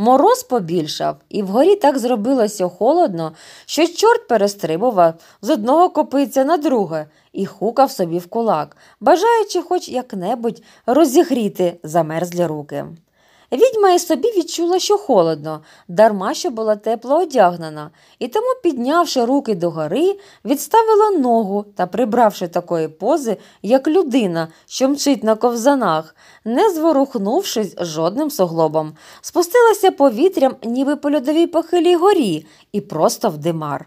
Мороз побільшав, і вгорі так зробилося холодно, що чорт перестрибував з одного копиця на друге і хукав собі в кулак, бажаючи хоч як-небудь розігріти замерзлі руки. Відьма і собі відчула, що холодно, дарма що була тепло одягнена, і тому, піднявши руки догори, відставила ногу та, прибравши такої пози, як людина, що мчить на ковзанах, не зворухнувшись жодним суглобом, спустилася повітрям, ніби по льодовій похилій горі, і просто в димар.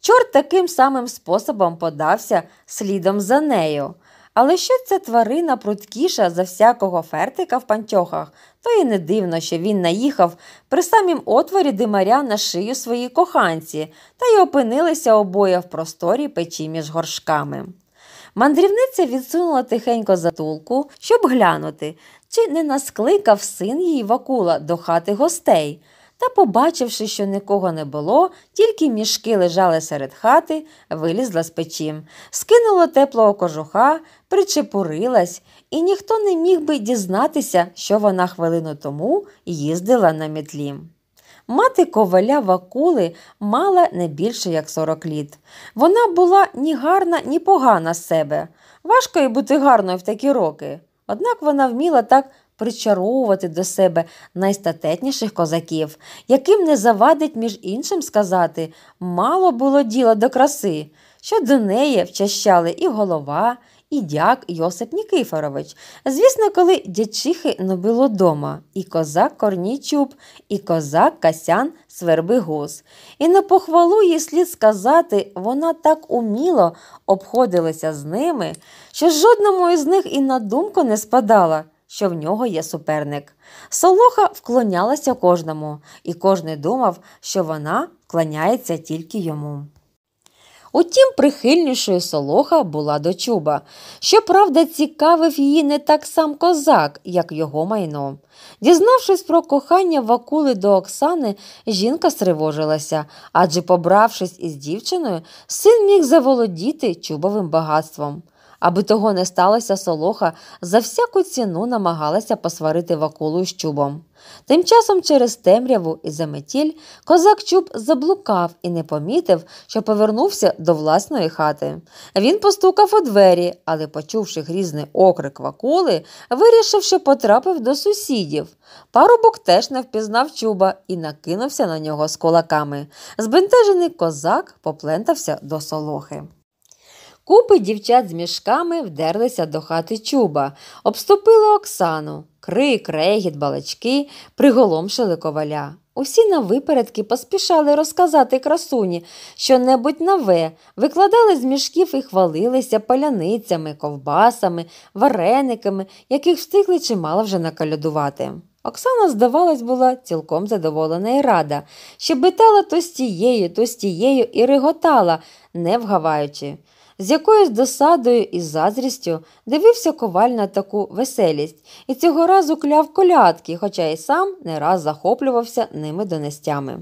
Чорт таким самим способом подався слідом за нею. Але що ця тварина прудкіша за всякого фертика в пантьохах, то і не дивно, що він наїхав при самім отворі димаря на шию своїй коханці, та й опинилися обоє в просторі печі між горшками. Мандрівниця відсунула тихенько затулку, щоб глянути, чи не наскликав син її вакула до хати гостей та, побачивши, що нікого не було, тільки мішки лежали серед хати, вилізла з печі, скинула теплого кожуха, причепурилась, і ніхто не міг би дізнатися, що вона хвилину тому їздила на мітлі. Мати коваля Вакули мала не більше як 40 літ. Вона була ні гарна, ні погана з себе. Важко й бути гарною в такі роки. Однак вона вміла так причаровувати до себе найстатетніших козаків, яким не завадить, між іншим сказати, мало було діла до краси, що до неї вчащали і голова. І дяк Йосип Нікифорович. Звісно, коли дячихи не було дома, і козак Корнічуб, і козак Касян Свербигус. І на похвалу їй слід сказати, вона так уміло обходилася з ними, що жодному із них і на думку не спадала що в нього є суперник. Солоха вклонялася кожному, і кожний думав, що вона вклоняється тільки йому. Утім, прихильнішою солоха була до чуба, щоправда, цікавив її не так сам козак, як його майно. Дізнавшись про кохання вакули до Оксани, жінка стривожилася, адже, побравшись із дівчиною, син міг заволодіти чубовим багатством. Аби того не сталося, солоха за всяку ціну намагалася посварити вакулу з чубом. Тим часом, через темряву і заметіль, козак чуб заблукав і не помітив, що повернувся до власної хати. Він постукав у двері, але, почувши грізний окрик вакули, вирішив, що потрапив до сусідів. Парубок теж не впізнав чуба і накинувся на нього з кулаками. Збентежений козак поплентався до солохи. Купи дівчат з мішками вдерлися до хати чуба, обступили Оксану, крик, регіт, балачки, приголомшили коваля. Усі на випередки поспішали розказати красуні що-небудь нове, викладали з мішків і хвалилися паляницями, ковбасами, варениками, яких встигли чимало вже накалядувати. Оксана, здавалось, була цілком задоволена і рада, щебетала то з тією, то з тією і риготала, не вгаваючи. З якоюсь досадою і заздрістю дивився коваль на таку веселість і цього разу кляв колядки, хоча й сам не раз захоплювався ними донестями.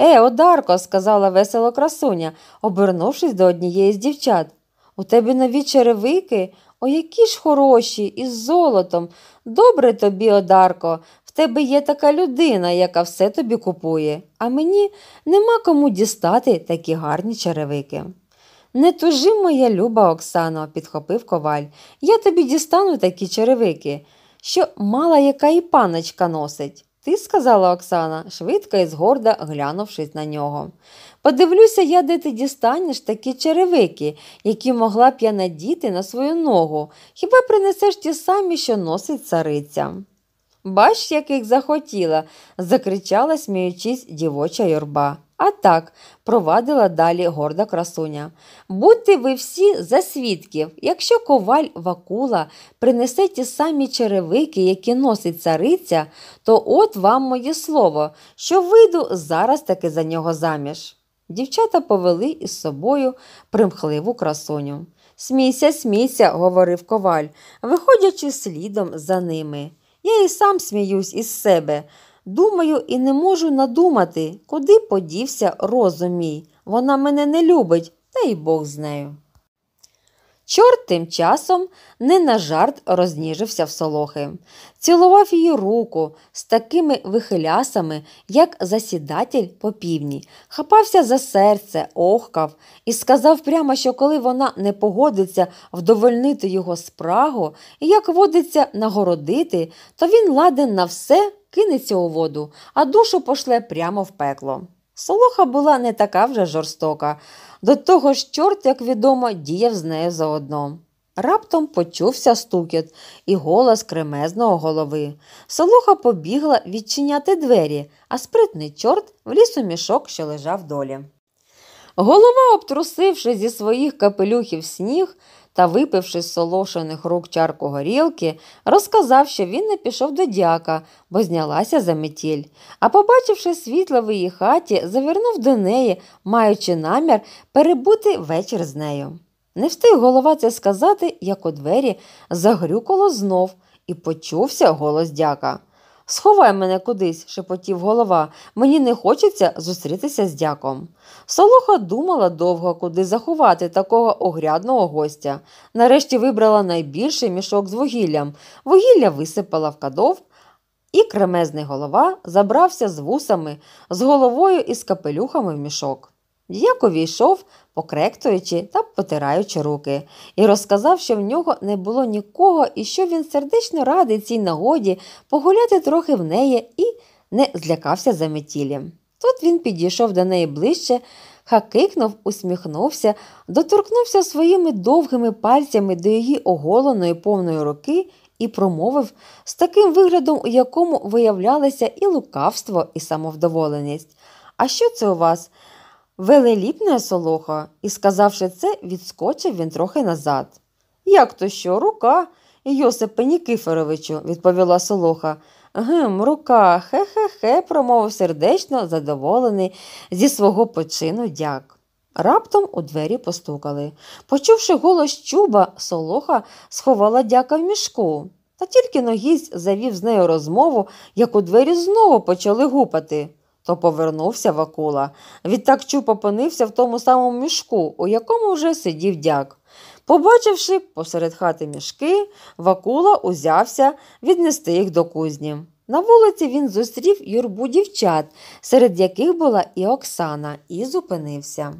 Е, Одарко, сказала весело красуня, обернувшись до однієї з дівчат. У тебе нові черевики? О, які ж хороші, із золотом. Добре тобі, Одарко, в тебе є така людина, яка все тобі купує, а мені нема кому дістати такі гарні черевики. Не тужи, моя люба Оксано, підхопив коваль. Я тобі дістану такі черевики, що мала яка і паночка носить. Ти сказала Оксана, швидко і згорда глянувшись на нього. Подивлюся я, де ти дістанеш такі черевики, які могла б я надіти на свою ногу, хіба принесеш ті самі, що носить цариця. Бач, як їх захотіла, закричала, сміючись, дівоча юрба. А так, провадила далі горда красуня. Будьте ви всі за свідків, якщо коваль Вакула принесе ті самі черевики, які носить цариця, то от вам моє слово, що вийду зараз таки за нього заміж. Дівчата повели із собою примхливу красуню. Смійся, смійся, говорив коваль, виходячи слідом за ними. Я і сам сміюсь із себе. Думаю і не можу надумати, куди подівся розум мій. Вона мене не любить, та й Бог з нею. Чорт тим часом не на жарт розніжився в солохи, цілував її руку з такими вихилясами, як засідатель по півдні, хапався за серце, охкав і сказав прямо, що коли вона не погодиться вдовольнити його спрагу і як водиться нагородити, то він ладен на все кинеться у воду, а душу пошле прямо в пекло. Солоха була не така вже жорстока, до того ж чорт, як відомо, діяв з нею заодно. Раптом почувся стукіт і голос кремезного голови. Солоха побігла відчиняти двері, а спритний чорт вліз у мішок, що лежав долі. Голова, обтрусивши зі своїх капелюхів сніг, та, випивши з солошених рук чарку горілки, розказав, що він не пішов до дяка, бо знялася за метіль. А побачивши світло в її хаті, завернув до неї, маючи намір перебути вечір з нею. Не встиг голова це сказати, як у двері загрюкало знов і почувся голос дяка. Сховай мене кудись, шепотів голова, мені не хочеться зустрітися з дяком. Солоха думала довго, куди заховати такого огрядного гостя. Нарешті вибрала найбільший мішок з вугіллям. Вугілля висипала в кадов, і кремезний голова забрався з вусами, з головою і з капелюхами в мішок. Діяк увійшов, покректуючи та потираючи руки, і розказав, що в нього не було нікого і що він сердечно радий цій нагоді погуляти трохи в неї і не злякався за метілі. Тут він підійшов до неї ближче, хакикнув, усміхнувся, доторкнувся своїми довгими пальцями до її оголеної повної руки і промовив з таким виглядом, у якому виявлялися і лукавство, і самовдоволеність. А що це у вас? Велеліпне солоха, і, сказавши це, відскочив він трохи назад. Як то що, рука, Йосипе Нікифоровичу, відповіла солоха. Гм, рука, хе-хе-хе, промовив сердечно, задоволений зі свого почину дяк. Раптом у двері постукали. Почувши голос чуба, солоха сховала дяка в мішку. Та тільки ногість завів з нею розмову, як у двері знову почали гупати. То повернувся Вакула. Відтак чуп опинився в тому самому мішку, у якому вже сидів дяк. Побачивши посеред хати мішки, Вакула узявся віднести їх до кузні. На вулиці він зустрів юрбу дівчат, серед яких була і Оксана, і зупинився.